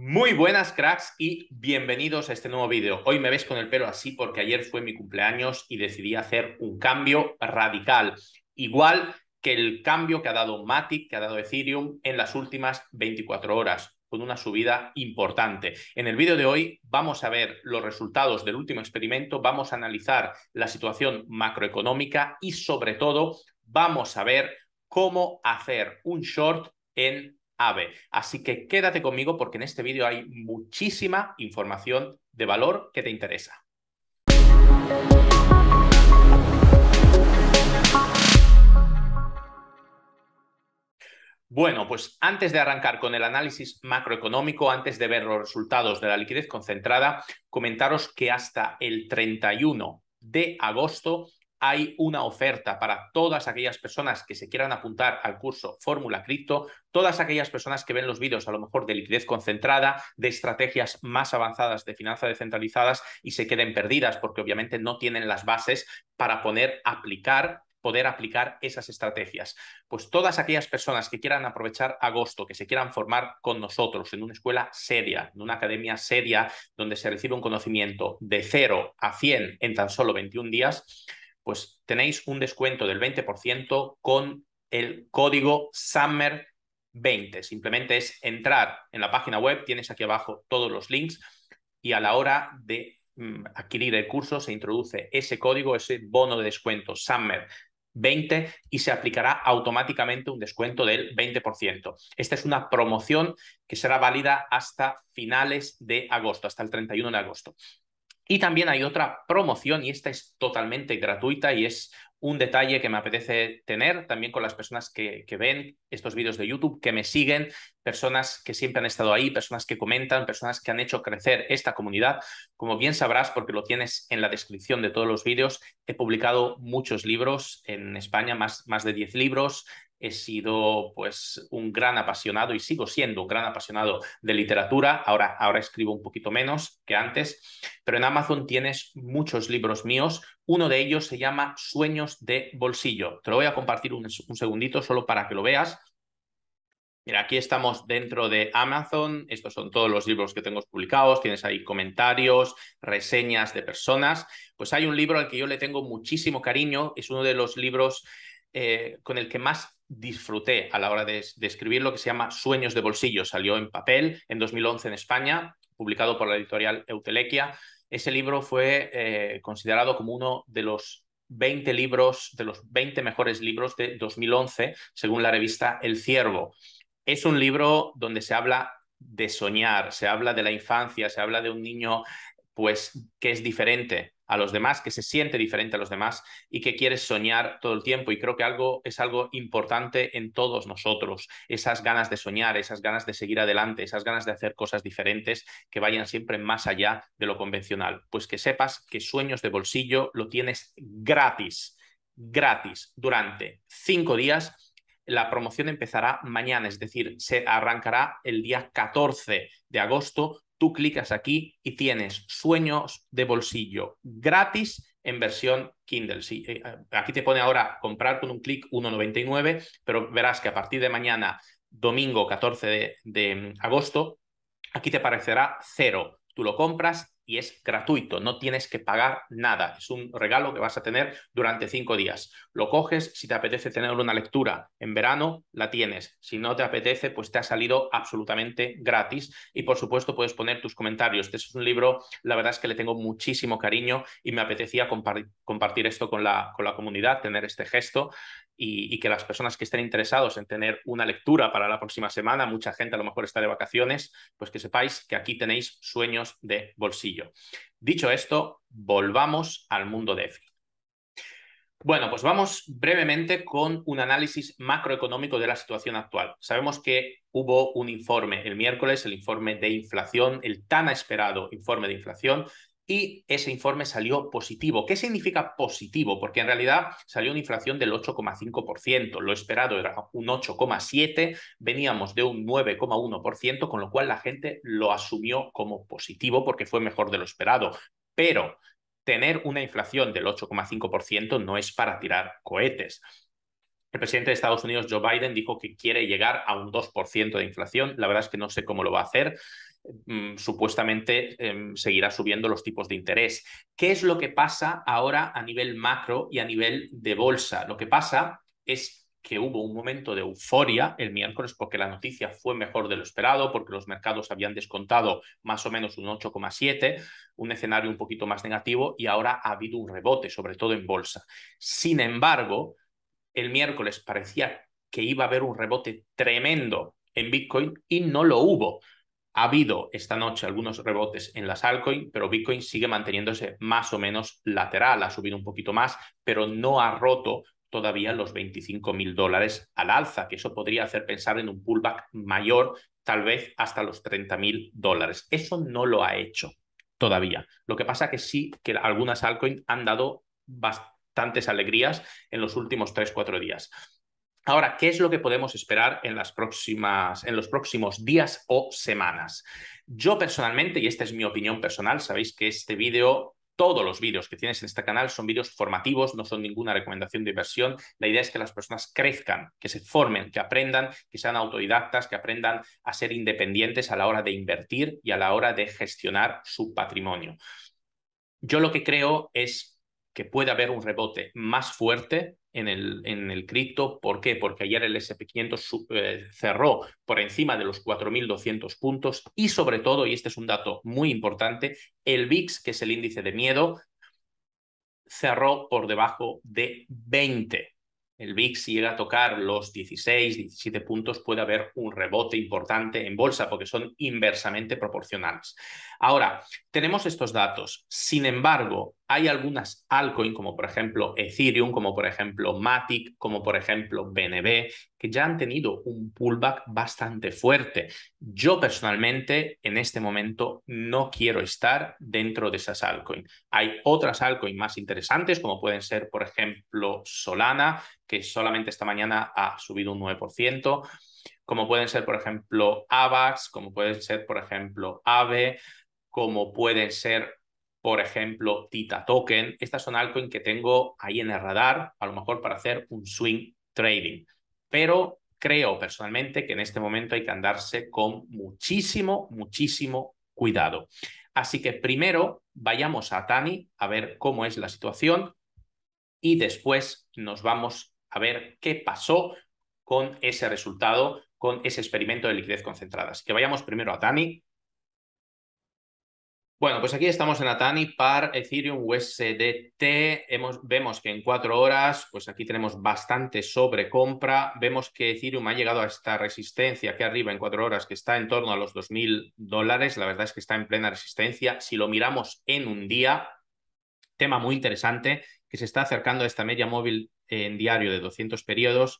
Muy buenas cracks y bienvenidos a este nuevo vídeo. Hoy me ves con el pelo así porque ayer fue mi cumpleaños y decidí hacer un cambio radical, igual que el cambio que ha dado Matic, que ha dado Ethereum en las últimas 24 horas con una subida importante. En el vídeo de hoy vamos a ver los resultados del último experimento, vamos a analizar la situación macroeconómica y sobre todo vamos a ver cómo hacer un short en Así que quédate conmigo porque en este vídeo hay muchísima información de valor que te interesa. Bueno, pues antes de arrancar con el análisis macroeconómico, antes de ver los resultados de la liquidez concentrada, comentaros que hasta el 31 de agosto hay una oferta para todas aquellas personas que se quieran apuntar al curso Fórmula Cripto, todas aquellas personas que ven los vídeos a lo mejor de liquidez concentrada, de estrategias más avanzadas de finanzas descentralizadas y se queden perdidas porque obviamente no tienen las bases para poder aplicar poder aplicar esas estrategias. Pues todas aquellas personas que quieran aprovechar agosto, que se quieran formar con nosotros en una escuela seria, en una academia seria, donde se recibe un conocimiento de 0 a 100 en tan solo 21 días, pues tenéis un descuento del 20% con el código SUMMER20. Simplemente es entrar en la página web, tienes aquí abajo todos los links y a la hora de mm, adquirir el curso se introduce ese código, ese bono de descuento SUMMER 20 y se aplicará automáticamente un descuento del 20%. Esta es una promoción que será válida hasta finales de agosto, hasta el 31 de agosto. Y también hay otra promoción y esta es totalmente gratuita y es un detalle que me apetece tener también con las personas que, ven estos vídeos de YouTube, que me siguen, personas que siempre han estado ahí, personas que comentan, personas que han hecho crecer esta comunidad. Como bien sabrás, porque lo tienes en la descripción de todos los vídeos, he publicado muchos libros en España, más, más de 10 libros, he sido pues un gran apasionado y sigo siendo un gran apasionado de literatura. Ahora, ahora escribo un poquito menos que antes, pero en Amazon tienes muchos libros míos. Uno de ellos se llama Sueños de Bolsillo. Te lo voy a compartir un, segundito solo para que lo veas. Mira, aquí estamos dentro de Amazon. Estos son todos los libros que tengo publicados. Tienes ahí comentarios, reseñas de personas. Pues hay un libro al que yo le tengo muchísimo cariño. Es uno de los libros eh, con el que más disfruté a la hora de, escribir lo que se llama Sueños de Bolsillo. Salió en papel en 2011 en España, publicado por la editorial Eutelequia. Ese libro fue eh, considerado como uno de los 20 libros, de los 20 mejores libros de 2011, según la revista El Ciervo. Es un libro donde se habla de soñar, se habla de la infancia, se habla de un niño pues que es diferente, a los demás, que se siente diferente a los demás y que quiere soñar todo el tiempo. Y creo que algo es algo importante en todos nosotros, esas ganas de soñar, esas ganas de seguir adelante, esas ganas de hacer cosas diferentes que vayan siempre más allá de lo convencional. Pues que sepas que sueños de bolsillo lo tienes gratis, gratis, durante cinco días la promoción empezará mañana, es decir, se arrancará el día 14 de agosto tú clicas aquí y tienes sueños de bolsillo gratis en versión Kindle. Eh, ah, aquí te pone ahora comprar con un clic 1,99, pero verás que a partir de mañana, domingo 14 de, de mm, agosto, aquí te parecerá cero tú lo compras y es gratuito, no tienes que pagar nada. Es un regalo que vas a tener durante cinco días. Lo coges, si te apetece tener una lectura en verano, la tienes. Si no te apetece, pues te ha salido absolutamente gratis. Y por supuesto, puedes poner tus comentarios. Este es un libro, la verdad es que le tengo muchísimo cariño y me apetecía compartir esto con la comunidad, tener este gesto y, que las personas que estén interesados en tener una lectura para la próxima semana, mucha gente a lo mejor está de vacaciones, pues que sepáis que aquí tenéis sueños de bolsillo. Dicho esto, volvamos al mundo de EFI. Bueno, pues vamos brevemente con un análisis macroeconómico de la situación actual. Sabemos que hubo un informe el miércoles, el informe de inflación, el tan esperado informe de inflación, y ese informe salió positivo. ¿Qué significa positivo? Porque en realidad salió una inflación del 8,5%, lo esperado era un 8,7%, veníamos de un 9,1%, con lo cual la gente lo asumió como positivo porque fue mejor de lo esperado. Pero tener una inflación del 8,5% no es para tirar cohetes. El presidente de Estados Unidos, Joe Biden, dijo que quiere llegar a un 2% de inflación. La verdad es que no sé cómo lo va a hacer. Mm, supuestamente em, seguirá subiendo los tipos de interés. ¿Qué es lo que pasa ahora a nivel macro y a nivel de bolsa? Lo que pasa es que hubo un momento de euforia el miércoles porque la noticia fue mejor de lo esperado, porque los mercados habían descontado más o menos un 8,7, un escenario un poquito más negativo y ahora ha habido un rebote, sobre todo en bolsa. Sin embargo, el miércoles parecía que iba a haber un rebote tremendo en Bitcoin y no lo hubo. Ha habido esta noche algunos rebotes en las altcoins, pero Bitcoin sigue manteniéndose más o menos lateral, ha subido un poquito más, pero no ha roto todavía los 25 mil dólares al alza, que eso podría hacer pensar en un pullback mayor, tal vez hasta los 30 mil dólares. Eso no lo ha hecho todavía. Lo que pasa que sí que algunas altcoins han dado bastantes alegrías en los últimos 3-4 días. Ahora, ¿qué es lo que podemos esperar en, las próximas, en los próximos días o semanas? Yo personalmente, y esta es mi opinión personal, sabéis que este vídeo todos los vídeos que tienes en este canal son vídeos formativos, no son ninguna recomendación de inversión. La idea es que las personas crezcan, que se formen, que aprendan, que sean autodidactas, que aprendan a ser independientes a la hora de invertir y a la hora de gestionar su patrimonio. Yo lo que creo es que puede haber un rebote más fuerte en el, en el cripto. ¿Por qué? Porque ayer el SP500 eh, cerró por encima de los 4.200 puntos y sobre todo, y este es un dato muy importante, el VIX, que es el índice de miedo, cerró por debajo de 20 el si llega a tocar los 16, 17 puntos, puede haber un rebote importante en bolsa porque son inversamente proporcionales. Ahora, tenemos estos datos. Sin embargo, hay algunas altcoins, como por ejemplo Ethereum, como por ejemplo Matic, como por ejemplo BNB, que ya han tenido un pullback bastante fuerte. Yo personalmente en este momento no quiero estar dentro de esas altcoins. Hay otras altcoins más interesantes, como pueden ser, por ejemplo, Solana, que solamente esta mañana ha subido un 9%, como pueden ser, por ejemplo, AVAX, como pueden ser, por ejemplo, AVE, como pueden ser por ejemplo, Tita Token. Estas son altcoins que tengo ahí en el radar, a lo mejor para hacer un swing trading pero creo personalmente que en este momento hay que andarse con muchísimo, muchísimo cuidado. Así que primero vayamos a Tani a ver cómo es la situación y después nos vamos a ver qué pasó con ese resultado, con ese experimento de liquidez concentrada. Así que vayamos primero a Tani bueno, pues aquí estamos en Atani par Ethereum USDT. Hemos, vemos que en cuatro horas, pues aquí tenemos bastante sobrecompra. Vemos que Ethereum ha llegado a esta resistencia aquí arriba en cuatro horas, que está en torno a los 2.000 dólares. La verdad es que está en plena resistencia. Si lo miramos en un día, tema muy interesante, que se está acercando a esta media móvil en diario de 200 periodos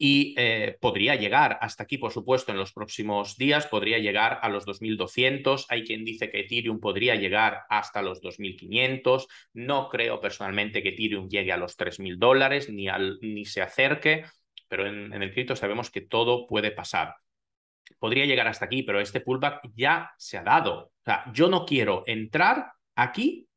y eh, podría llegar hasta aquí, por supuesto, en los próximos días, podría llegar a los 2.200. Hay quien dice que Ethereum podría llegar hasta los 2.500. No creo personalmente que Ethereum llegue a los 3.000 dólares ni, ni se acerque, pero en, en el cripto sabemos que todo puede pasar. Podría llegar hasta aquí, pero este pullback ya se ha dado. O sea, yo no quiero entrar aquí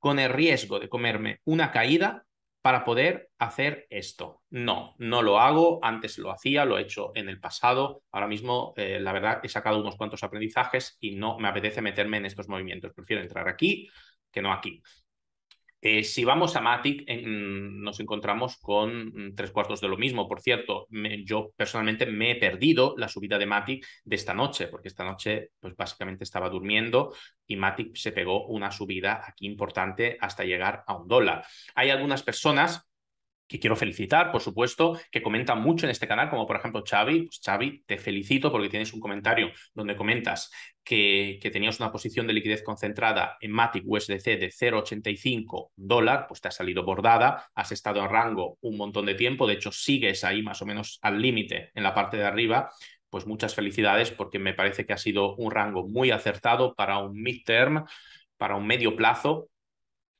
con el riesgo de comerme una caída para poder hacer esto. No, no lo hago, antes lo hacía, lo he hecho en el pasado, ahora mismo eh, la verdad he sacado unos cuantos aprendizajes y no me apetece meterme en estos movimientos, prefiero entrar aquí que no aquí. Eh, si vamos a Matic, mm, nos encontramos con mm, tres cuartos de lo mismo. Por cierto, yo personalmente me he perdido la subida de Matic de esta noche, porque esta noche, pues básicamente estaba durmiendo y Matic se pegó una subida aquí importante hasta llegar a un dólar. Hay algunas personas que quiero felicitar, por supuesto, que comentan mucho en este canal, como por ejemplo Xavi. Pues Xavi, te felicito porque tienes un comentario donde comentas que, que tenías una posición de liquidez concentrada en Matic USDC de 0,85 dólar, pues te ha salido bordada, has estado en rango un montón de tiempo, de hecho sigues ahí más o menos al límite en la parte de arriba. Pues muchas felicidades porque me parece que ha sido un rango muy acertado para un midterm, para un medio plazo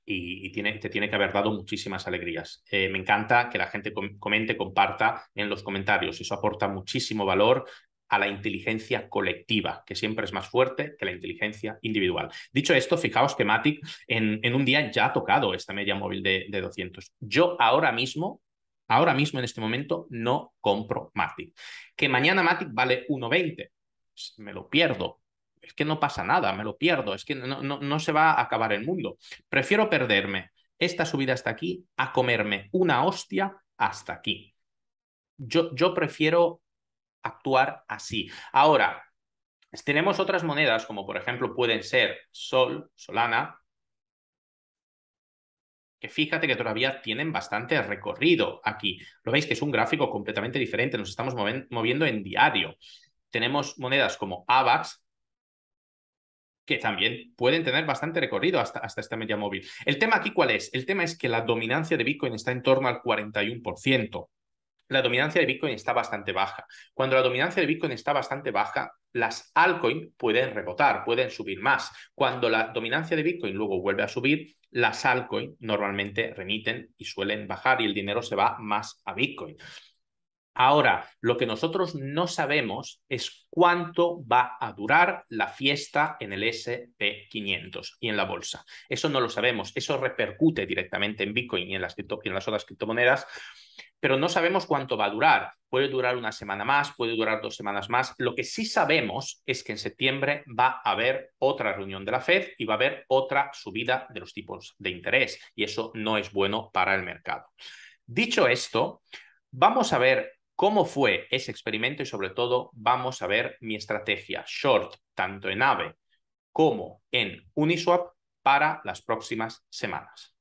y, tiene, te tiene que haber dado muchísimas alegrías. Eh, me encanta que la gente comente, comparta en los comentarios. Eso aporta muchísimo valor a la inteligencia colectiva, que siempre es más fuerte que la inteligencia individual. Dicho esto, fijaos que Matic en, un día ya ha tocado esta media móvil de, 200. Yo ahora mismo, ahora mismo en este momento, no compro Matic. Que mañana Matic vale 1,20. me lo pierdo es que no pasa nada, me lo pierdo, es que no, se va a acabar el mundo. Prefiero perderme esta subida hasta aquí a comerme una hostia hasta aquí. Yo, yo prefiero actuar así. Ahora, tenemos otras monedas, como por ejemplo pueden ser Sol, Solana, que fíjate que todavía tienen bastante recorrido aquí. Lo veis que es un gráfico completamente diferente, nos estamos moviendo en diario. Tenemos monedas como AVAX, que también pueden tener bastante recorrido hasta, hasta esta media móvil. El tema aquí, ¿cuál es? El tema es que la dominancia de Bitcoin está en torno al 41%. La dominancia de Bitcoin está bastante baja. Cuando la dominancia de Bitcoin está bastante baja, las altcoins pueden rebotar, pueden subir más. Cuando la dominancia de Bitcoin luego vuelve a subir, las altcoins normalmente remiten y suelen bajar y el dinero se va más a Bitcoin. Ahora, lo que nosotros no sabemos es cuánto va a durar la fiesta en el SP500 y en la bolsa. Eso no lo sabemos, eso repercute directamente en Bitcoin y en las, otras criptomonedas, pero no sabemos cuánto va a durar. Puede durar una semana más, puede durar dos semanas más. Lo que sí sabemos es que en septiembre va a haber otra reunión de la Fed y va a haber otra subida de los tipos de interés y eso no es bueno para el mercado. Dicho esto, vamos a ver cómo fue ese experimento y sobre todo vamos a ver mi estrategia short, tanto en AVE como en Uniswap para las próximas semanas.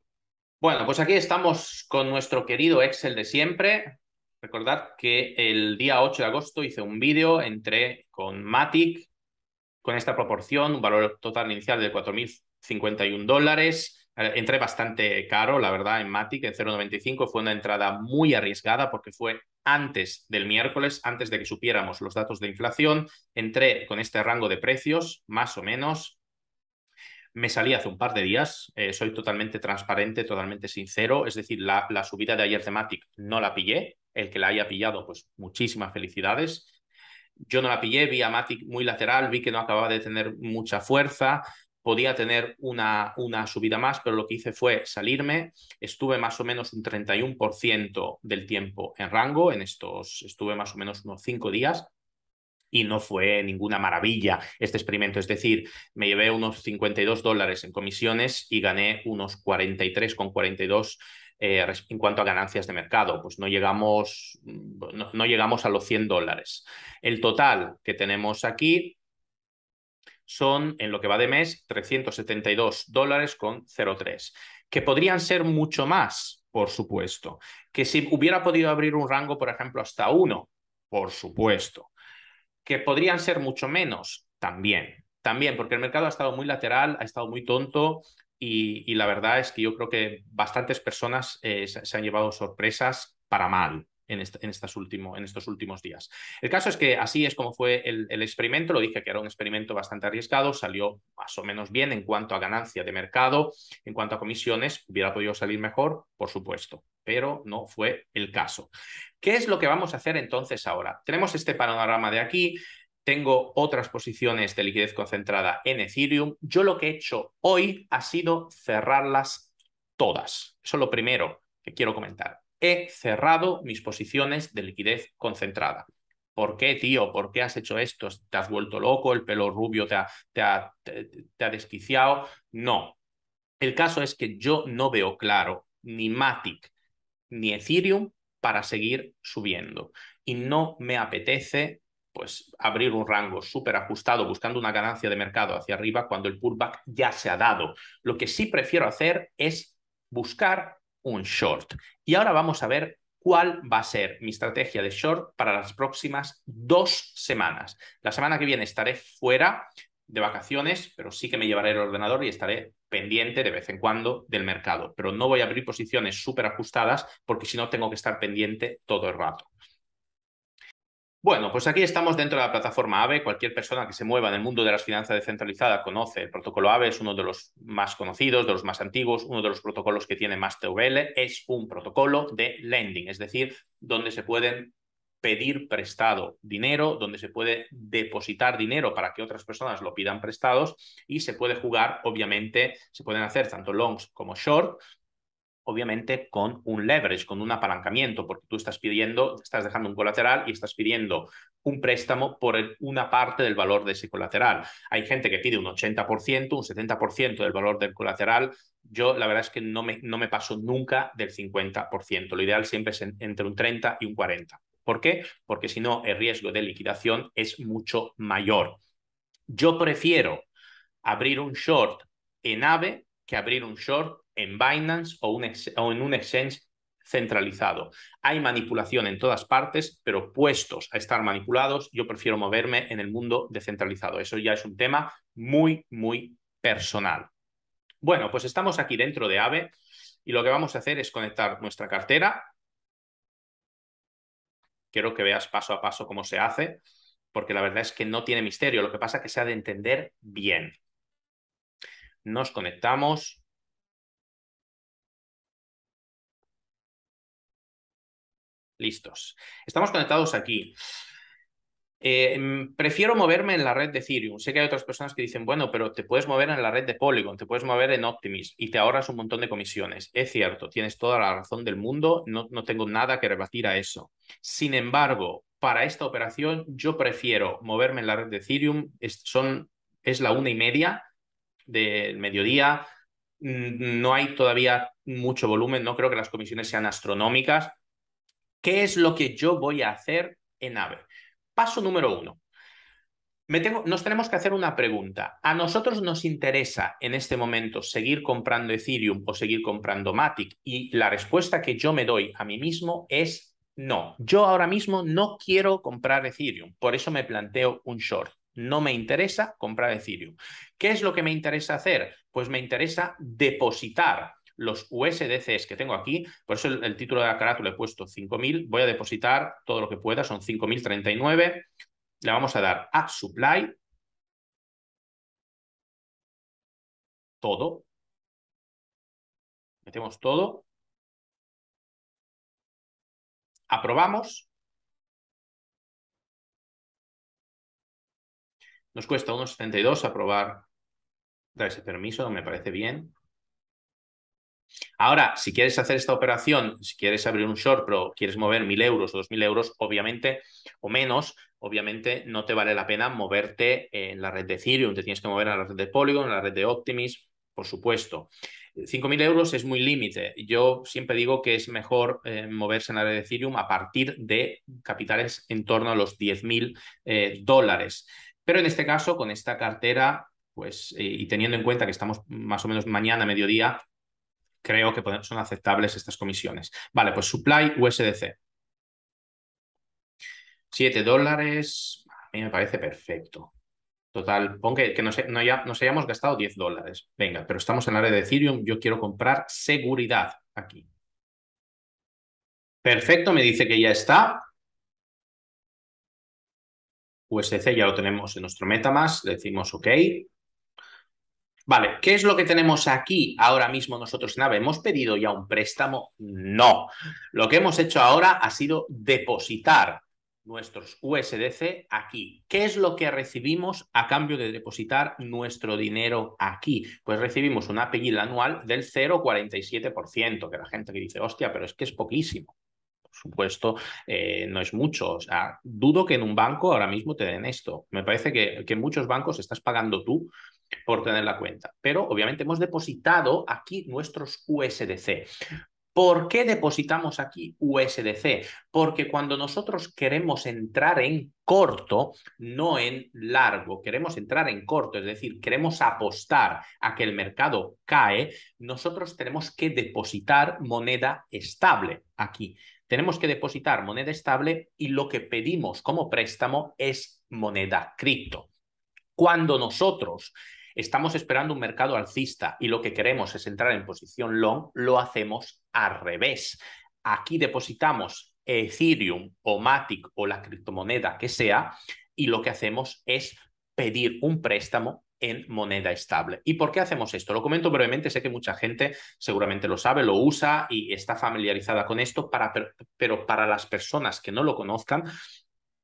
Bueno, pues aquí estamos con nuestro querido Excel de siempre. Recordad que el día 8 de agosto hice un vídeo, entré con Matic, con esta proporción, un valor total inicial de 4.051 dólares. Eh, entré bastante caro, la verdad, en Matic, en 0.95. Fue una entrada muy arriesgada porque fue antes del miércoles, antes de que supiéramos los datos de inflación. Entré con este rango de precios, más o menos. Me salí hace un par de días, eh, soy totalmente transparente, totalmente sincero. Es decir, la, la subida de ayer de Matic no la pillé. El que la haya pillado, pues muchísimas felicidades. Yo no la pillé, vi a Matic muy lateral, vi que no acababa de tener mucha fuerza podía tener una, una, subida más, pero lo que hice fue salirme. Estuve más o menos un 31% del tiempo en rango, en estos estuve más o menos unos 5 días. Y no fue ninguna maravilla este experimento. Es decir, me llevé unos 52 dólares en comisiones y gané unos 43,42 eh, en cuanto a ganancias de mercado. Pues no llegamos, mm, no llegamos a los 100 dólares. El total que tenemos aquí son, en lo que va de mes, 372 dólares con 0,3, que podrían ser mucho más, por supuesto, que si hubiera podido abrir un rango, por ejemplo, hasta 1, por supuesto, que podrían ser mucho menos, también, también, porque el mercado ha estado muy lateral, ha estado muy tonto. Y, la verdad es que yo creo que bastantes personas eh, se han llevado sorpresas para mal, en, en estos últimos días. El caso es que así es como fue el, el, experimento, lo dije que era un experimento bastante arriesgado, salió más o menos bien en cuanto a ganancia de mercado, en cuanto a comisiones, hubiera podido salir mejor, por supuesto, pero no fue el caso. ¿Qué es lo que vamos a hacer entonces ahora? Tenemos este panorama de aquí. Tengo otras posiciones de liquidez concentrada en Ethereum. Yo lo que he hecho hoy ha sido cerrarlas todas. Eso es lo primero que quiero comentar he cerrado mis posiciones de liquidez concentrada. ¿Por qué, tío? ¿Por qué has hecho esto? ¿Te has vuelto loco? ¿El pelo rubio te ha, desquiciado? No. El caso es que yo no veo claro ni Matic ni Ethereum para seguir subiendo. Y no me apetece pues abrir un rango súper ajustado buscando una ganancia de mercado hacia arriba cuando el pullback ya se ha dado. Lo que sí prefiero hacer es buscar un short. Y ahora vamos a ver cuál va a ser mi estrategia de short para las próximas dos semanas. La semana que viene estaré fuera de vacaciones, pero sí que me llevaré el ordenador y estaré pendiente de vez en cuando del mercado. Pero no voy a abrir posiciones súper ajustadas porque si no tengo que estar pendiente todo el rato. Bueno, pues aquí estamos dentro de la plataforma AVE. Cualquier persona que se mueva en el mundo de las finanzas descentralizadas conoce el protocolo AVE, es uno de los más conocidos, de los más antiguos, uno de los protocolos que tiene más TVL. Es un protocolo de lending, es decir, donde se pueden pedir prestado dinero, donde se puede depositar dinero para que otras personas lo pidan prestados y se puede jugar, obviamente, se pueden hacer tanto longs como short, obviamente con un leverage, con un apalancamiento, porque tú estás pidiendo, estás dejando un colateral y estás pidiendo un préstamo por una parte del valor de ese colateral. Hay gente que pide un 80%, un 70% del valor del colateral. Yo la verdad es que no me, no me paso nunca del 50%. Lo ideal siempre es entre un 30 y un 40. ¿Por qué? Porque si no, el riesgo de liquidación es mucho mayor. Yo prefiero abrir un short en AVE que abrir un short en Binance o, un en un exchange centralizado. Hay manipulación en todas partes, pero puestos a estar manipulados, yo prefiero moverme en el mundo descentralizado. Eso ya es un tema muy, muy personal. Bueno, pues estamos aquí dentro de AVE y lo que vamos a hacer es conectar nuestra cartera. Quiero que veas paso a paso cómo se hace, porque la verdad es que no tiene misterio, lo que pasa es que se ha de entender bien. Nos conectamos, Listos. Estamos conectados aquí. Eh, prefiero moverme en la red de Ethereum. Sé que hay otras personas que dicen, bueno, pero te puedes mover en la red de Polygon, te puedes mover en Optimism y te ahorras un montón de comisiones. Es cierto, tienes toda la razón del mundo, no, tengo nada que rebatir a eso. Sin embargo, para esta operación yo prefiero moverme en la red de Ethereum. son, es la una y media del mediodía, mm, no hay todavía mucho volumen, no creo que las comisiones sean astronómicas. ¿Qué es lo que yo voy a hacer en AVE? Paso número uno. nos tenemos que hacer una pregunta. ¿A nosotros nos interesa en este momento seguir comprando Ethereum o seguir comprando Matic? Y la respuesta que yo me doy a mí mismo es no. Yo ahora mismo no quiero comprar Ethereum. Por eso me planteo un short. No me interesa comprar Ethereum. ¿Qué es lo que me interesa hacer? Pues me interesa depositar los USDCs que tengo aquí, por eso el, título de la carátula he puesto 5.000, voy a depositar todo lo que pueda, son 5.039, le vamos a dar a supply, todo, metemos todo, aprobamos, nos cuesta 1,72 aprobar dar ese permiso, me parece bien. Ahora, si quieres hacer esta operación, si quieres abrir un short, pero quieres mover 1.000 euros o 2.000 euros, obviamente, o menos, obviamente no te vale la pena moverte en la red de Ethereum, te tienes que mover a la red de Polygon, a la red de Optimism, por supuesto. 5.000 euros es muy límite. Yo siempre digo que es mejor eh, moverse en la red de Ethereum a partir de capitales en torno a los 10.000 mil eh, dólares. Pero en este caso, con esta cartera, pues, eh, y teniendo en cuenta que estamos más o menos mañana, mediodía, creo que son aceptables estas comisiones. Vale, pues supply USDC. 7 dólares, a mí me parece perfecto. Total, pon que, nos, hayamos gastado 10 dólares. Venga, pero estamos en el área de Ethereum, yo quiero comprar seguridad aquí. Perfecto, me dice que ya está. USDC ya lo tenemos en nuestro MetaMask, le decimos OK. Vale, ¿qué es lo que tenemos aquí ahora mismo nosotros en AVE? ¿Hemos pedido ya un préstamo? No. Lo que hemos hecho ahora ha sido depositar nuestros USDC aquí. ¿Qué es lo que recibimos a cambio de depositar nuestro dinero aquí? Pues recibimos un apellido anual del 0,47%, que la gente que dice, hostia, pero es que es poquísimo supuesto, eh, no es mucho. dudo que en un banco ahora mismo te den esto. Me parece que, que en muchos bancos estás pagando tú por tener la cuenta. Pero obviamente hemos depositado aquí nuestros USDC. ¿Por qué depositamos aquí USDC? Porque cuando nosotros queremos entrar en corto, no en largo, queremos entrar en corto, es decir, queremos apostar a que el mercado cae, nosotros tenemos que depositar moneda estable aquí tenemos que depositar moneda estable y lo que pedimos como préstamo es moneda cripto. Cuando nosotros estamos esperando un mercado alcista y lo que queremos es entrar en posición long, lo hacemos al revés. Aquí depositamos Ethereum o Matic o la criptomoneda que sea y lo que hacemos es pedir un préstamo en moneda estable. ¿Y por qué hacemos esto? Lo comento brevemente, sé que mucha gente seguramente lo sabe, lo usa y está familiarizada con esto, para, pero para las personas que no lo conozcan,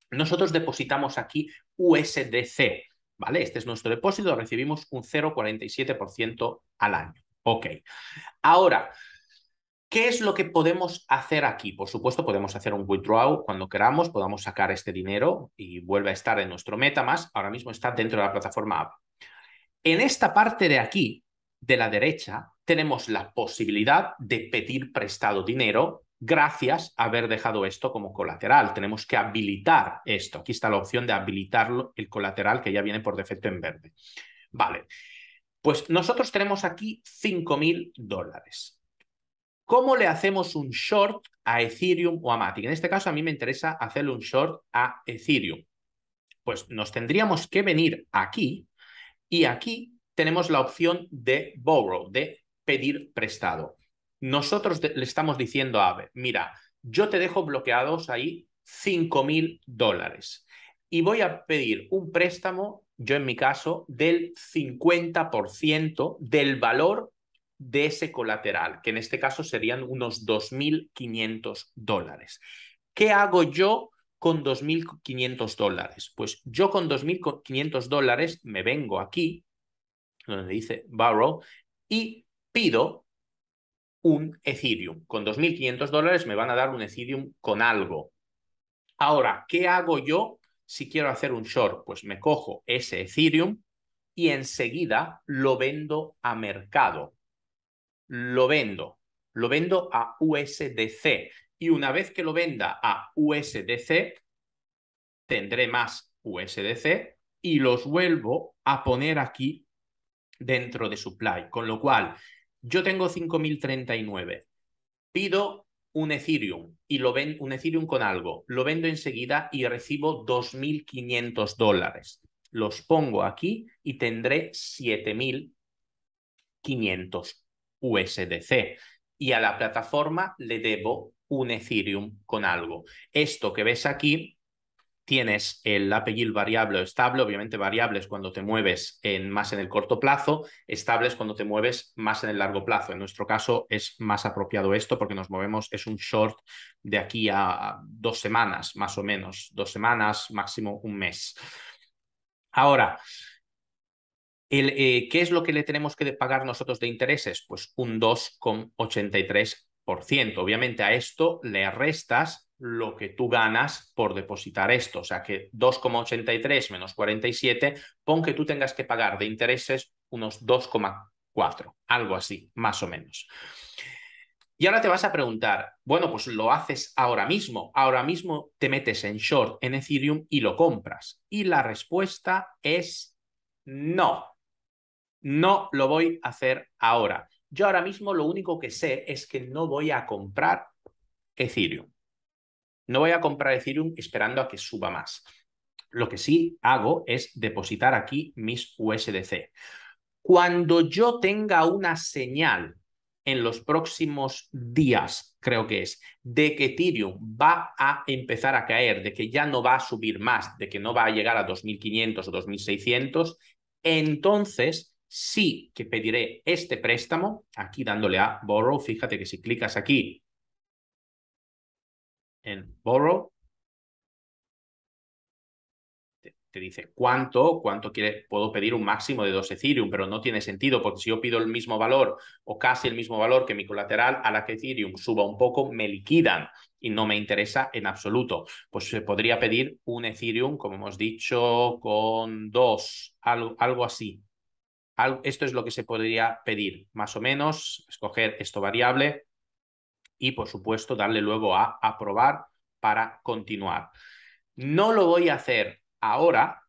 nosotros depositamos aquí USDC, ¿vale? Este es nuestro depósito, recibimos un 0,47% al año. Ok. Ahora, ¿Qué es lo que podemos hacer aquí? Por supuesto, podemos hacer un withdraw cuando queramos, podamos sacar este dinero y vuelve a estar en nuestro MetaMask. Ahora mismo está dentro de la plataforma App. En esta parte de aquí, de la derecha, tenemos la posibilidad de pedir prestado dinero gracias a haber dejado esto como colateral. Tenemos que habilitar esto. Aquí está la opción de habilitarlo, el colateral que ya viene por defecto en verde. Vale. Pues nosotros tenemos aquí 5.000 dólares. ¿Cómo le hacemos un short a Ethereum o a Matic? En este caso a mí me interesa hacerle un short a Ethereum. Pues nos tendríamos que venir aquí y aquí tenemos la opción de borrow, de pedir prestado. Nosotros le estamos diciendo a AVE, mira, yo te dejo bloqueados ahí 5.000 mil dólares y voy a pedir un préstamo, yo en mi caso, del 50% del valor de ese colateral, que en este caso serían unos 2.500 dólares. ¿Qué hago yo con 2.500 dólares. Pues yo con 2.500 dólares me vengo aquí, donde dice Barrow, y pido un Ethereum. Con 2.500 dólares me van a dar un Ethereum con algo. Ahora, ¿qué hago yo si quiero hacer un short? Pues me cojo ese Ethereum y enseguida lo vendo a mercado. Lo vendo. Lo vendo a USDC y una vez que lo venda a USDC, tendré más USDC y los vuelvo a poner aquí dentro de supply. Con lo cual, yo tengo 5.039, pido un Ethereum y lo ven, un Ethereum con algo, lo vendo enseguida y recibo 2.500 dólares. Los pongo aquí y tendré 7.500 USDC. Y a la plataforma le debo un Ethereum con algo. Esto que ves aquí, tienes el apellido variable o estable, obviamente variables cuando te mueves más en el corto plazo, estables cuando te mueves más en el largo plazo. En nuestro caso es más apropiado esto porque nos movemos, es un short de aquí a dos semanas, más o menos, dos semanas, máximo un mes. Ahora, el, eh, ¿Qué es lo que le tenemos que pagar nosotros de intereses? Pues un 2,83 Obviamente a esto le restas lo que tú ganas por depositar esto. O sea que 2,83 menos 47, pon que tú tengas que pagar de intereses unos 2,4, algo así, más o menos. Y ahora te vas a preguntar, bueno, pues lo haces ahora mismo, ahora mismo te metes en short en Ethereum y lo compras. Y la respuesta es no, no lo voy a hacer ahora. Yo ahora mismo lo único que sé es que no voy a comprar Ethereum. No voy a comprar Ethereum esperando a que suba más. Lo que sí hago es depositar aquí mis USDC. Cuando yo tenga una señal en los próximos días, creo que es, de que Ethereum va a empezar a caer, de que ya no va a subir más, de que no va a llegar a 2.500 o 2.600, entonces sí que pediré este préstamo, aquí dándole a Borrow, fíjate que si clicas aquí en Borrow, te, dice cuánto, cuánto quiere, puedo pedir un máximo de 2 Ethereum, pero no tiene sentido porque si yo pido el mismo valor o casi el mismo valor que mi colateral, a la que Ethereum suba un poco, me liquidan y no me interesa en absoluto. Pues se podría pedir un Ethereum, como hemos dicho, con dos, algo así, esto es lo que se podría pedir, más o menos, escoger esto variable y, por supuesto, darle luego a aprobar para continuar. No lo voy a hacer ahora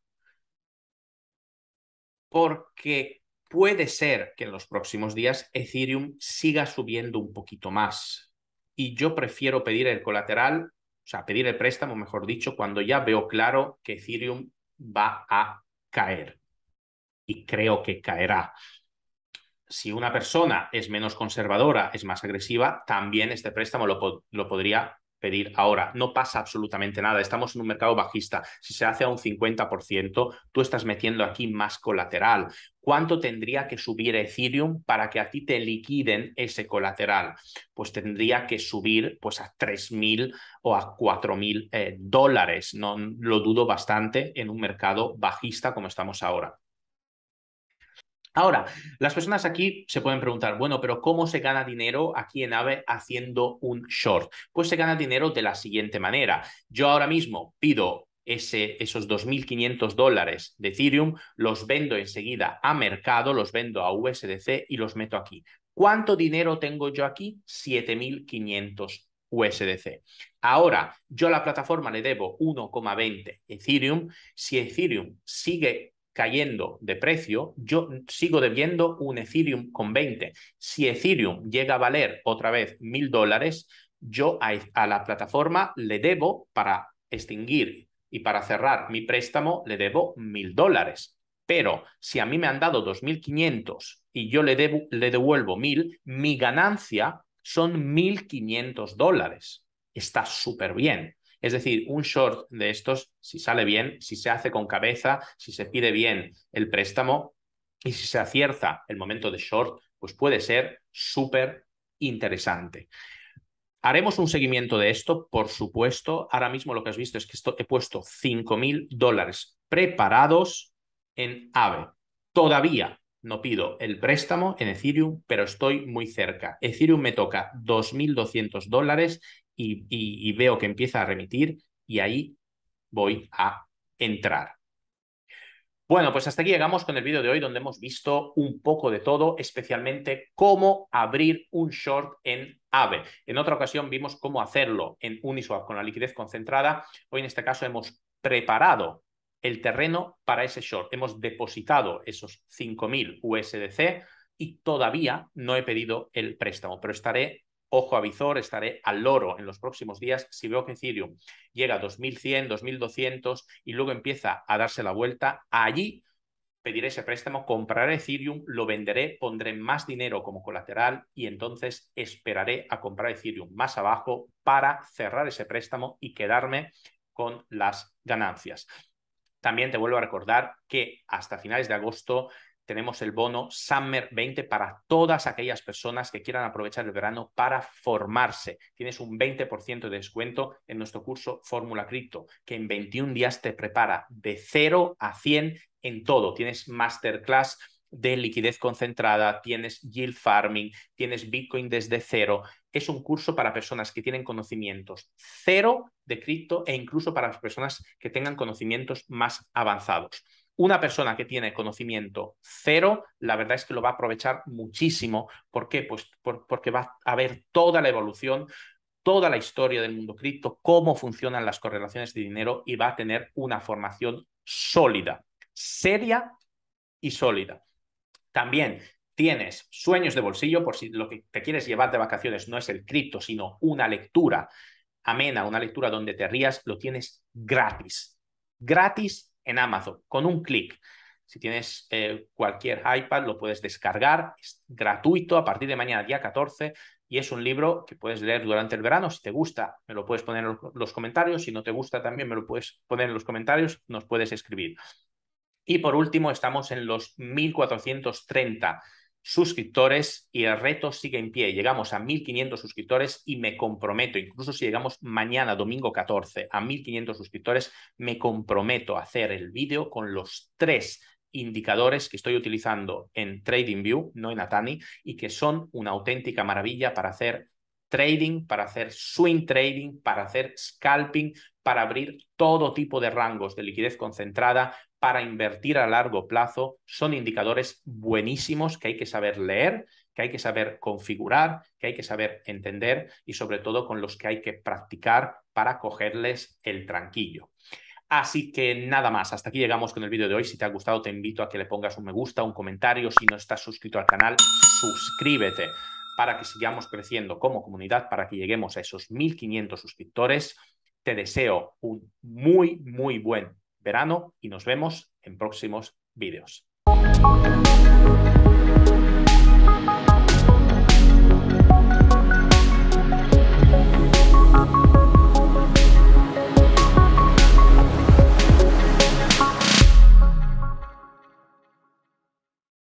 porque puede ser que en los próximos días Ethereum siga subiendo un poquito más. Y yo prefiero pedir el colateral, o sea, pedir el préstamo, mejor dicho, cuando ya veo claro que Ethereum va a caer y creo que caerá. Si una persona es menos conservadora, es más agresiva, también este préstamo lo, lo podría pedir ahora. No pasa absolutamente nada. Estamos en un mercado bajista. Si se hace a un 50%, tú estás metiendo aquí más colateral. ¿Cuánto tendría que subir Ethereum para que a ti te liquiden ese colateral? Pues tendría que subir pues, a 3.000 o a 4.000 eh, dólares. No, lo dudo bastante en un mercado bajista como estamos ahora. Ahora, las personas aquí se pueden preguntar, bueno, pero ¿cómo se gana dinero aquí en AVE haciendo un short? Pues se gana dinero de la siguiente manera. Yo ahora mismo pido ese, esos 2.500 dólares de Ethereum, los vendo enseguida a mercado, los vendo a USDC y los meto aquí. ¿Cuánto dinero tengo yo aquí? 7.500 USDC. Ahora, yo a la plataforma le debo 1,20 Ethereum. Si Ethereum sigue cayendo de precio, yo sigo debiendo un Ethereum con 20. Si Ethereum llega a valer otra vez mil dólares, yo a, la plataforma le debo para extinguir y para cerrar mi préstamo, le debo mil dólares. Pero si a mí me han dado 2.500 y yo le, debo, le devuelvo mil, mi ganancia son 1.500 dólares. Está súper bien. Es decir, un short de estos, si sale bien, si se hace con cabeza, si se pide bien el préstamo y si se acierta el momento de short, pues puede ser súper interesante. Haremos un seguimiento de esto, por supuesto. Ahora mismo lo que has visto es que he puesto 5.000 dólares preparados en AVE. Todavía no pido el préstamo en Ethereum, pero estoy muy cerca. Ethereum me toca 2.200 dólares y, veo que empieza a remitir y ahí voy a entrar. Bueno, pues hasta aquí llegamos con el vídeo de hoy donde hemos visto un poco de todo, especialmente cómo abrir un short en AVE. En otra ocasión vimos cómo hacerlo en Uniswap con la liquidez concentrada. Hoy en este caso hemos preparado el terreno para ese short. Hemos depositado esos 5.000 USDC y todavía no he pedido el préstamo, pero estaré Ojo a visor, estaré al loro en los próximos días. Si veo que Ethereum llega a 2100, 2200 y luego empieza a darse la vuelta, allí pediré ese préstamo, compraré Ethereum, lo venderé, pondré más dinero como colateral y entonces esperaré a comprar Ethereum más abajo para cerrar ese préstamo y quedarme con las ganancias. También te vuelvo a recordar que hasta finales de agosto tenemos el bono Summer 20 para todas aquellas personas que quieran aprovechar el verano para formarse. Tienes un 20% de descuento en nuestro curso Fórmula Cripto, que en 21 días te prepara de 0 a 100 en todo. Tienes masterclass de liquidez concentrada, tienes yield farming, tienes Bitcoin desde cero. Es un curso para personas que tienen conocimientos cero de cripto e incluso para las personas que tengan conocimientos más avanzados una persona que tiene conocimiento cero, la verdad es que lo va a aprovechar muchísimo. ¿Por qué? Pues porque va a ver toda la evolución, toda la historia del mundo cripto, cómo funcionan las correlaciones de dinero y va a tener una formación sólida, seria y sólida. También tienes sueños de bolsillo por si lo que te quieres llevar de vacaciones no es el cripto, sino una lectura amena, una lectura donde te rías, lo tienes gratis. Gratis en Amazon con un clic. Si tienes eh, cualquier iPad, lo puedes descargar, es gratuito a partir de mañana, día 14, y es un libro que puedes leer durante el verano. Si te gusta, me lo puedes poner en los comentarios, si no te gusta también me lo puedes poner en los comentarios, nos puedes escribir. Y por último, estamos en los 1430 suscriptores y el reto sigue en pie. Llegamos a 1.500 suscriptores y me comprometo, incluso si llegamos mañana, domingo 14, a 1.500 suscriptores, me comprometo a hacer el vídeo con los tres indicadores que estoy utilizando en TradingView, no en Atani, y que son una auténtica maravilla para hacer trading, para hacer swing trading, para hacer scalping, para abrir todo tipo de rangos de liquidez concentrada, para invertir a largo plazo, son indicadores buenísimos que hay que saber leer, que hay que saber configurar, que hay que saber entender y sobre todo con los que hay que practicar para cogerles el tranquillo. Así que nada más, hasta aquí llegamos con el vídeo de hoy. Si te ha gustado, te invito a que le pongas un me gusta, un comentario. Si no estás suscrito al canal, suscríbete para que sigamos creciendo como comunidad, para que lleguemos a esos 1.500 suscriptores. Te deseo un muy, muy buen verano y nos vemos en próximos vídeos.